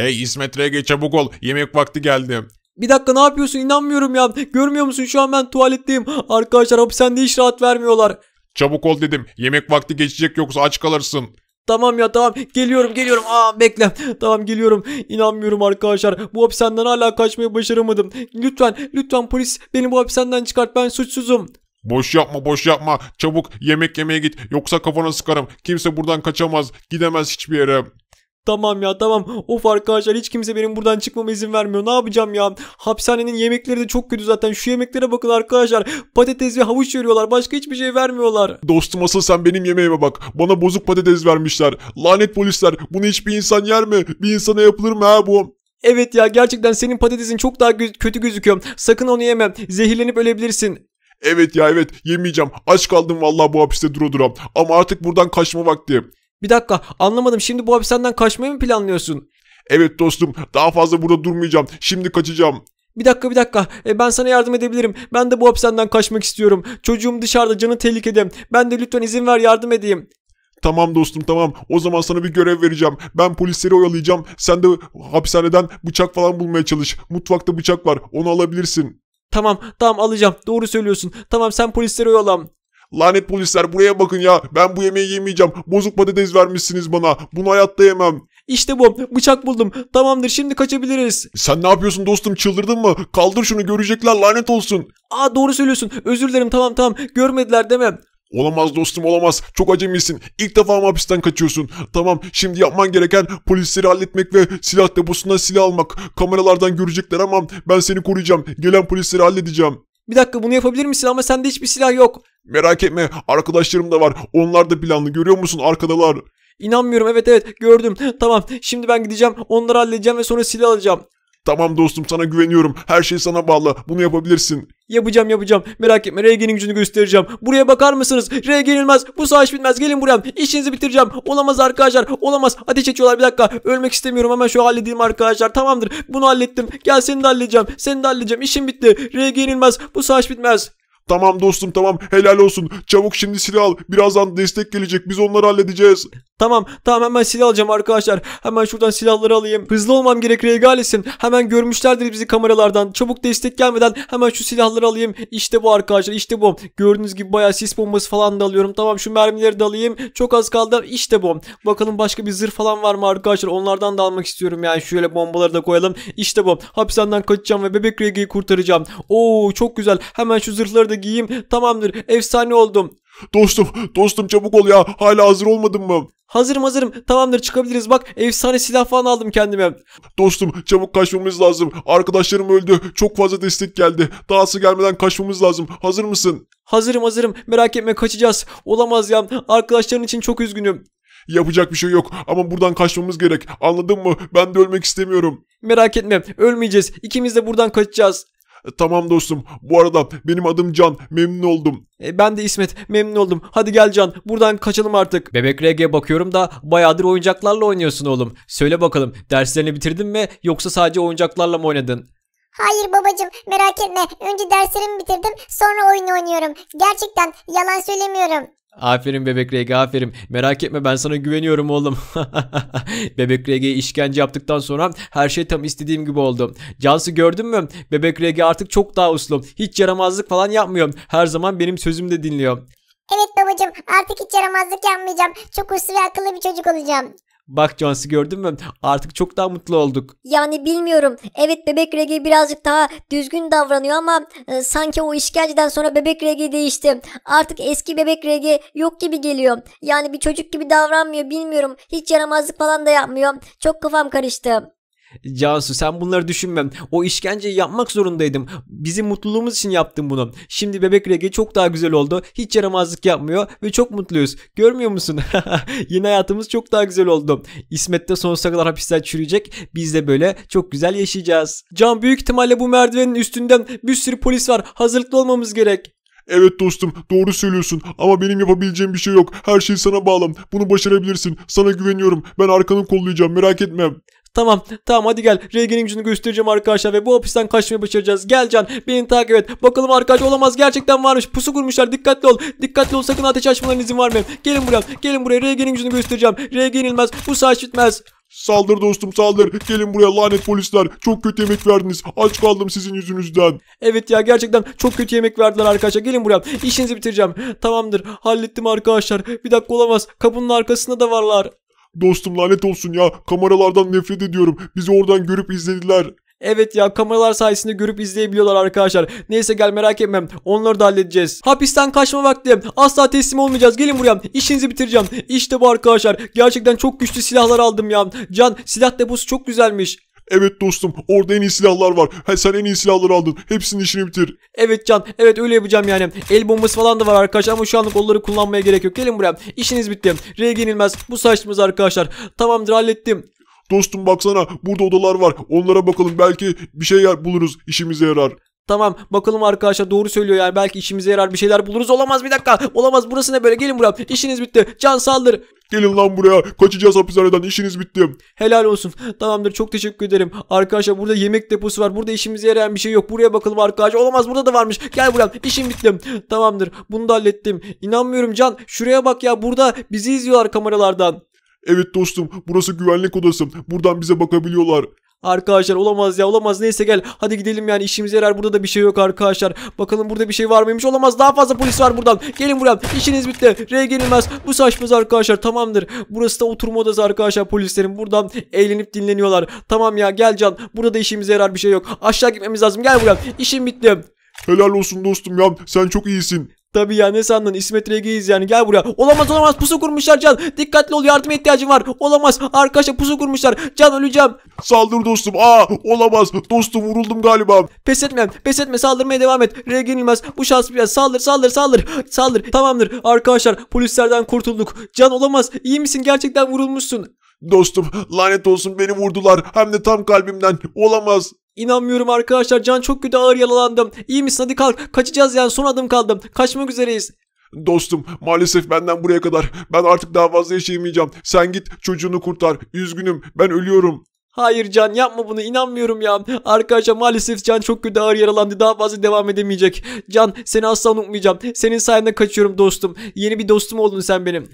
Hey İsmet RG çabuk ol yemek vakti geldi. Bir dakika ne yapıyorsun inanmıyorum ya. Görmüyor musun şu an ben tuvaletteyim. Arkadaşlar hapishanede hiç rahat vermiyorlar. Çabuk ol dedim. Yemek vakti geçecek yoksa aç kalırsın. Tamam ya tamam geliyorum geliyorum aa bekle tamam geliyorum inanmıyorum arkadaşlar bu hapishaneden hala kaçmayı başaramadım lütfen lütfen polis beni bu hapishaneden çıkart ben suçsuzum. Boş yapma boş yapma çabuk yemek yemeye git yoksa kafana sıkarım kimse buradan kaçamaz gidemez hiçbir yere. Tamam ya tamam. Of arkadaşlar hiç kimse benim buradan çıkmama izin vermiyor. Ne yapacağım ya? Hapishanenin yemekleri de çok kötü zaten. Şu yemeklere bakın arkadaşlar. Patates ve havuç veriyorlar. Başka hiçbir şey vermiyorlar. Dostum asıl sen benim yemeğime bak. Bana bozuk patates vermişler. Lanet polisler. Bunu hiçbir insan yer mi? Bir insana yapılır mı ha bu? Evet ya gerçekten senin patatesin çok daha göz kötü gözüküyor. Sakın onu yeme. Zehirlenip ölebilirsin. Evet ya evet yemeyeceğim. Aç kaldım vallahi bu hapiste dura dura. Ama artık buradan kaçma vakti. Bir dakika anlamadım şimdi bu hapishaneden kaçmayı mı planlıyorsun? Evet dostum daha fazla burada durmayacağım. Şimdi kaçacağım. Bir dakika bir dakika e, ben sana yardım edebilirim. Ben de bu hapishaneden kaçmak istiyorum. Çocuğum dışarıda canı tehlikede. Ben de lütfen izin ver yardım edeyim. Tamam dostum tamam. O zaman sana bir görev vereceğim. Ben polisleri oyalayacağım. Sen de hapishaneden bıçak falan bulmaya çalış. Mutfakta bıçak var. Onu alabilirsin. Tamam tamam alacağım. Doğru söylüyorsun. Tamam sen polisleri oyalam. Lanet polisler buraya bakın ya. Ben bu yemeği yemeyeceğim. Bozuk patates vermişsiniz bana. Bunu hayatta yemem. İşte bu. Bıçak buldum. Tamamdır şimdi kaçabiliriz. Sen ne yapıyorsun dostum çıldırdın mı? Kaldır şunu görecekler lanet olsun. Aa doğru söylüyorsun. Özür dilerim tamam tamam. Görmediler demem. Olamaz dostum olamaz. Çok acemisin. İlk defa mı hapisten kaçıyorsun? Tamam şimdi yapman gereken polisleri halletmek ve silah deposuna silah almak. Kameralardan görecekler ama ben seni koruyacağım. Gelen polisleri halledeceğim. Bir dakika bunu yapabilir misin ama sende hiçbir silah yok. Merak etme arkadaşlarım da var. Onlar da planlı görüyor musun arkadalar? İnanmıyorum evet evet gördüm. Tamam şimdi ben gideceğim onları halledeceğim ve sonra silah alacağım. Tamam dostum sana güveniyorum. Her şey sana bağlı. Bunu yapabilirsin. Yapacağım yapacağım. Merak etme RG'nin gücünü göstereceğim. Buraya bakar mısınız? RG yenilmez. Bu savaş bitmez. Gelin buraya. İşinizi bitireceğim. Olamaz arkadaşlar. Olamaz. Ateş ediyorlar bir dakika. Ölmek istemiyorum. Hemen şu halledeyim arkadaşlar. Tamamdır. Bunu hallettim. Gel seni de halledeceğim. Seni de halledeceğim. İşim bitti. RG yenilmez. Bu savaş bitmez. Tamam dostum tamam helal olsun. Çabuk şimdi silah al. Birazdan destek gelecek. Biz onları halledeceğiz. Tamam tamam hemen silah alacağım arkadaşlar. Hemen şuradan silahları alayım. Hızlı olmam gerek Regalis'im. Hemen görmüşlerdir bizi kameralardan. Çabuk destek gelmeden hemen şu silahları alayım. İşte bu arkadaşlar işte bu. Gördüğünüz gibi bayağı sis bombası falan da alıyorum. Tamam şu mermileri de alayım. Çok az kaldı. İşte bu. Bakalım başka bir zırh falan var mı arkadaşlar? Onlardan da almak istiyorum yani. Şöyle bombaları da koyalım. İşte bu. Hapishaneden kaçacağım ve bebek Regi'yi kurtaracağım. Oo çok güzel. Hemen şu zırhları da giyeyim. Tamamdır. Efsane oldum. Dostum, dostum çabuk ol ya. Hala hazır olmadın mı? Hazırım hazırım. Tamamdır çıkabiliriz. Bak efsane silah falan aldım kendime. Dostum çabuk kaçmamız lazım. Arkadaşlarım öldü. Çok fazla destek geldi. Dahası gelmeden kaçmamız lazım. Hazır mısın? Hazırım hazırım. Merak etme kaçacağız. Olamaz ya. Arkadaşların için çok üzgünüm. Yapacak bir şey yok ama buradan kaçmamız gerek. Anladın mı? Ben de ölmek istemiyorum. Merak etme ölmeyeceğiz. İkimiz de buradan kaçacağız. E, tamam dostum. Bu arada benim adım Can. Memnun oldum. E, ben de İsmet. Memnun oldum. Hadi gel Can. Buradan kaçalım artık. Bebek RG bakıyorum da bayağıdır oyuncaklarla oynuyorsun oğlum. Söyle bakalım derslerini bitirdin mi yoksa sadece oyuncaklarla mı oynadın? Hayır babacım merak etme. Önce derslerimi bitirdim sonra oyun oynuyorum. Gerçekten yalan söylemiyorum. Aferin bebek Rege aferin. Merak etme ben sana güveniyorum oğlum. bebek Rege'ye işkence yaptıktan sonra her şey tam istediğim gibi oldu. Cansu gördün mü? Bebek Rege artık çok daha uslu. Hiç yaramazlık falan yapmıyor. Her zaman benim sözümü de dinliyor. Evet babacım artık hiç yaramazlık yapmayacağım. Çok uslu ve akıllı bir çocuk olacağım. Bak Jones'u gördün mü? Artık çok daha mutlu olduk. Yani bilmiyorum. Evet bebek regi birazcık daha düzgün davranıyor ama e, sanki o işkenceden sonra bebek regi değişti. Artık eski bebek regi yok gibi geliyor. Yani bir çocuk gibi davranmıyor bilmiyorum. Hiç yaramazlık falan da yapmıyor. Çok kafam karıştı. Cansu sen bunları düşünme. O işkenceyi yapmak zorundaydım. Bizim mutluluğumuz için yaptım bunu. Şimdi bebek regi çok daha güzel oldu. Hiç yaramazlık yapmıyor ve çok mutluyuz. Görmüyor musun? Yeni hayatımız çok daha güzel oldu. İsmet de sonsuza kadar hapisten çürüyecek. Biz de böyle çok güzel yaşayacağız. Can büyük ihtimalle bu merdivenin üstünden bir sürü polis var. Hazırlıklı olmamız gerek. Evet dostum doğru söylüyorsun ama benim yapabileceğim bir şey yok. Her şey sana bağlı. Bunu başarabilirsin. Sana güveniyorum. Ben arkanı kollayacağım merak etme. Tamam tamam hadi gel. Regen'in gücünü göstereceğim arkadaşlar ve bu hapisten kaçmayı başaracağız. Gel Can beni takip et. Bakalım arkadaş olamaz gerçekten varmış. Pusu kurmuşlar dikkatli ol. Dikkatli ol sakın ateş açmalarına izin vermem. Gelin buraya gelin buraya Regen'in gücünü göstereceğim. Regen ilmez bu saç bitmez. Saldır dostum saldır. Gelin buraya lanet polisler. Çok kötü yemek verdiniz. Aç kaldım sizin yüzünüzden. Evet ya gerçekten çok kötü yemek verdiler arkadaşlar. Gelin buraya. İşinizi bitireceğim. Tamamdır. Hallettim arkadaşlar. Bir dakika olamaz. Kapının arkasında da varlar. Dostum lanet olsun ya kameralardan nefret ediyorum. Bizi oradan görüp izlediler. Evet ya kameralar sayesinde görüp izleyebiliyorlar arkadaşlar. Neyse gel merak etmem. Onları da halledeceğiz. Hapisten kaçma vakti. Asla teslim olmayacağız. Gelin buraya. İşinizi bitireceğim. İşte bu arkadaşlar. Gerçekten çok güçlü silahlar aldım ya. Can silah deposu çok güzelmiş. Evet dostum orada en iyi silahlar var. Ha, sen en iyi silahları aldın. Hepsinin işini bitir. Evet Can evet öyle yapacağım yani. El bombası falan da var arkadaşlar ama şu anlık onları kullanmaya gerek yok. Gelin buraya. İşiniz bitti. R yenilmez. Bu saçımız arkadaşlar. Tamamdır hallettim. Dostum baksana burada odalar var. Onlara bakalım belki bir şey buluruz işimize yarar. Tamam bakalım arkadaşlar doğru söylüyor yani belki işimize yarar bir şeyler buluruz. Olamaz bir dakika. Olamaz burası ne böyle gelin buraya. işiniz bitti. Can saldır. Gelin lan buraya. Kaçacağız hapishaneden. işiniz bitti. Helal olsun. Tamamdır. Çok teşekkür ederim. Arkadaşlar burada yemek deposu var. Burada işimize yarayan bir şey yok. Buraya bakalım arkadaşlar. Olamaz burada da varmış. Gel buraya. işim bitti. Tamamdır. Bunu da hallettim. inanmıyorum Can. Şuraya bak ya. Burada bizi izliyorlar kameralardan. Evet dostum burası güvenlik odası. Buradan bize bakabiliyorlar. Arkadaşlar olamaz ya olamaz neyse gel hadi gidelim yani işimize yarar burada da bir şey yok arkadaşlar Bakalım burada bir şey var mıymış olamaz daha fazla polis var buradan gelin buradan işiniz bitti R gelinmez bu saçmaz arkadaşlar tamamdır Burası da oturma odası arkadaşlar polislerin buradan eğlenip dinleniyorlar Tamam ya gel Can burada da işimize yarar bir şey yok aşağı gitmemiz lazım gel buradan işim bitti Helal olsun dostum ya sen çok iyisin Tabii ya ne sandın İsmet Rege'yiz yani gel buraya. Olamaz olamaz pusu kurmuşlar Can. Dikkatli ol yardıma ihtiyacım var. Olamaz arkadaşlar pusu kurmuşlar. Can öleceğim. Saldır dostum. Aa olamaz. Dostum vuruldum galiba. Pes etmem. Pes etme saldırmaya devam et. Rege yenilmez. Bu şans biraz. Saldır saldır saldır. Saldır. Tamamdır arkadaşlar polislerden kurtulduk. Can olamaz. İyi misin gerçekten vurulmuşsun. Dostum lanet olsun beni vurdular hem de tam kalbimden olamaz. İnanmıyorum arkadaşlar can çok kötü ağır yaralandım. İyi misin hadi kalk kaçacağız yani son adım kaldım. Kaçmak üzereyiz. Dostum maalesef benden buraya kadar. Ben artık daha fazla yaşayamayacağım. Sen git çocuğunu kurtar. Üzgünüm ben ölüyorum. Hayır Can yapma bunu inanmıyorum ya. Arkadaşlar maalesef Can çok kötü ağır yaralandı. Daha fazla devam edemeyecek. Can seni asla unutmayacağım. Senin sayende kaçıyorum dostum. Yeni bir dostum oldun sen benim.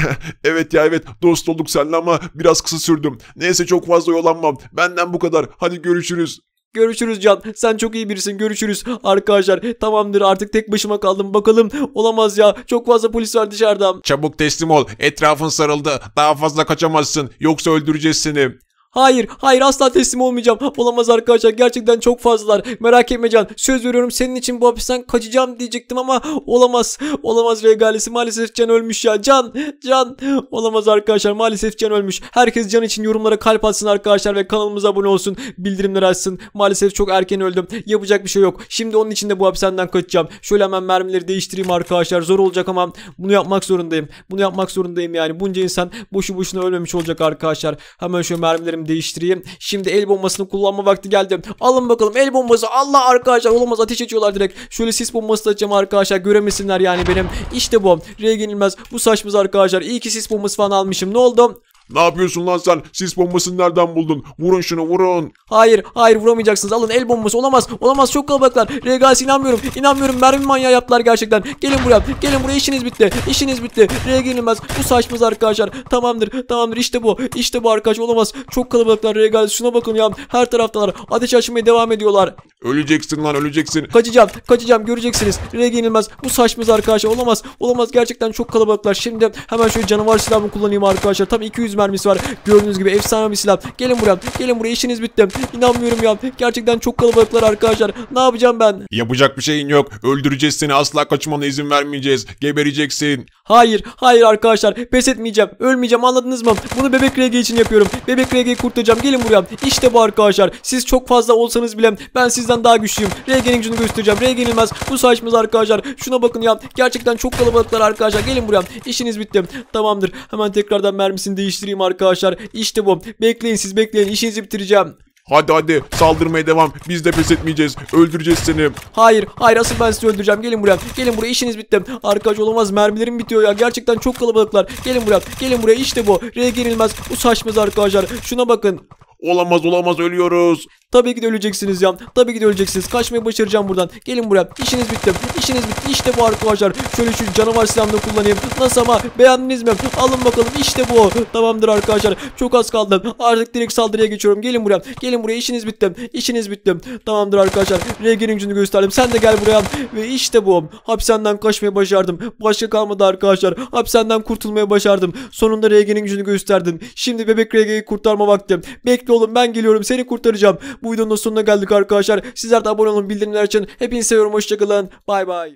evet ya evet dost olduk seninle ama biraz kısa sürdüm. Neyse çok fazla yolanmam. Benden bu kadar. Hadi görüşürüz. Görüşürüz Can. Sen çok iyi birisin. Görüşürüz. Arkadaşlar tamamdır artık tek başıma kaldım. Bakalım olamaz ya. Çok fazla polis var dışarıda. Çabuk teslim ol. Etrafın sarıldı. Daha fazla kaçamazsın. Yoksa öldüreceğiz seni. Hayır, hayır asla teslim olmayacağım. Olamaz arkadaşlar. Gerçekten çok fazlalar. Merak etme Can. Söz veriyorum senin için bu hapisten kaçacağım diyecektim ama olamaz. Olamaz regalesi. Maalesef Can ölmüş ya. Can, Can. Olamaz arkadaşlar. Maalesef Can ölmüş. Herkes Can için yorumlara kalp atsın arkadaşlar ve kanalımıza abone olsun. Bildirimleri açsın. Maalesef çok erken öldüm. Yapacak bir şey yok. Şimdi onun için de bu hapishaneden kaçacağım. Şöyle hemen mermileri değiştireyim arkadaşlar. Zor olacak ama bunu yapmak zorundayım. Bunu yapmak zorundayım yani. Bunca insan boşu boşuna ölmemiş olacak arkadaşlar. Hemen şu mermilerimi değiştireyim. Şimdi el bombasını kullanma vakti geldi. Alın bakalım el bombası. Allah arkadaşlar olamaz ateş ediyorlar direkt. Şöyle sis bombası da açacağım arkadaşlar. Göremesinler yani benim. İşte bu. Rey yenilmez. Bu saçmaz arkadaşlar. İyi ki sis bombası falan almışım. Ne oldu? Ne yapıyorsun lan sen? Sis bombasını nereden buldun? Vurun şunu vurun. Hayır hayır vuramayacaksınız. Alın el bombası olamaz. Olamaz çok kalabalıklar. Regas inanmıyorum. İnanmıyorum mermi manyağı yaptılar gerçekten. Gelin buraya. Gelin buraya işiniz bitti. işiniz bitti. R'ye gelinmez. Bu saçmaz arkadaşlar. Tamamdır tamamdır İşte bu. İşte bu arkadaş olamaz. Çok kalabalıklar Regas. Şuna bakın ya. Her taraftalar. Ateş açmaya devam ediyorlar. Öleceksin lan öleceksin. Kaçacağım kaçacağım göreceksiniz. Rege inilmez. Bu saçmaz arkadaşlar olamaz. Olamaz gerçekten çok kalabalıklar. Şimdi hemen şöyle canavar silahımı kullanayım arkadaşlar. Tam 200 mermisi var. Gördüğünüz gibi efsane bir silah. Gelin buraya gelin buraya işiniz bitti. İnanmıyorum ya. Gerçekten çok kalabalıklar arkadaşlar. Ne yapacağım ben? Yapacak bir şeyin yok. Öldüreceğiz seni asla kaçmana izin vermeyeceğiz. Gebereceksin. Hayır hayır arkadaşlar pes etmeyeceğim. Ölmeyeceğim anladınız mı? Bunu bebek Rege için yapıyorum. Bebek Rege'yi kurtaracağım. Gelin buraya. İşte bu arkadaşlar. Siz çok fazla olsanız bile ben sizden Savaş'tan daha güçlüyüm. Regen'in gücünü göstereceğim. Regen ilmez. Bu saçmaz arkadaşlar. Şuna bakın ya. Gerçekten çok kalabalıklar arkadaşlar. Gelin buraya. İşiniz bitti. Tamamdır. Hemen tekrardan mermisini değiştireyim arkadaşlar. İşte bu. Bekleyin siz bekleyin. İşinizi bitireceğim. Hadi hadi saldırmaya devam. Biz de pes etmeyeceğiz. Öldüreceğiz seni. Hayır hayır asıl ben sizi öldüreceğim. Gelin buraya. Gelin buraya işiniz bitti. Arkadaş olamaz mermilerim bitiyor ya. Gerçekten çok kalabalıklar. Gelin buraya. Gelin buraya İşte bu. R gerilmez. Bu saçmaz arkadaşlar. Şuna bakın. Olamaz olamaz ölüyoruz. Tabii ki de öleceksiniz ya. Tabii ki de öleceksiniz. Kaçmayı başaracağım buradan. Gelin buraya. İşiniz bitti. İşiniz bitti. İşte bu arkadaşlar. Şöyle şu canavar silahını kullanayım. Nasıl ama beğendiniz mi? Alın bakalım. İşte bu. Tamamdır arkadaşlar. Çok az kaldı. Artık direkt saldırıya geçiyorum. Gelin buraya. Gelin buraya. İşiniz bitti. İşiniz bitti. Tamamdır arkadaşlar. RG'nin gücünü gösterdim. Sen de gel buraya. Ve işte bu. Hapishaneden kaçmayı başardım. Başka kalmadı arkadaşlar. Hapishaneden kurtulmayı başardım. Sonunda RG'nin gücünü gösterdim. Şimdi bebek Regen'i kurtarma vakti. Bekle oğlum ben geliyorum. Seni kurtaracağım. Bu videonun sonuna geldik arkadaşlar. Sizler de abone olun, bildirimler açın. Hepinizi seviyorum, hoşçakalın. Bay bay.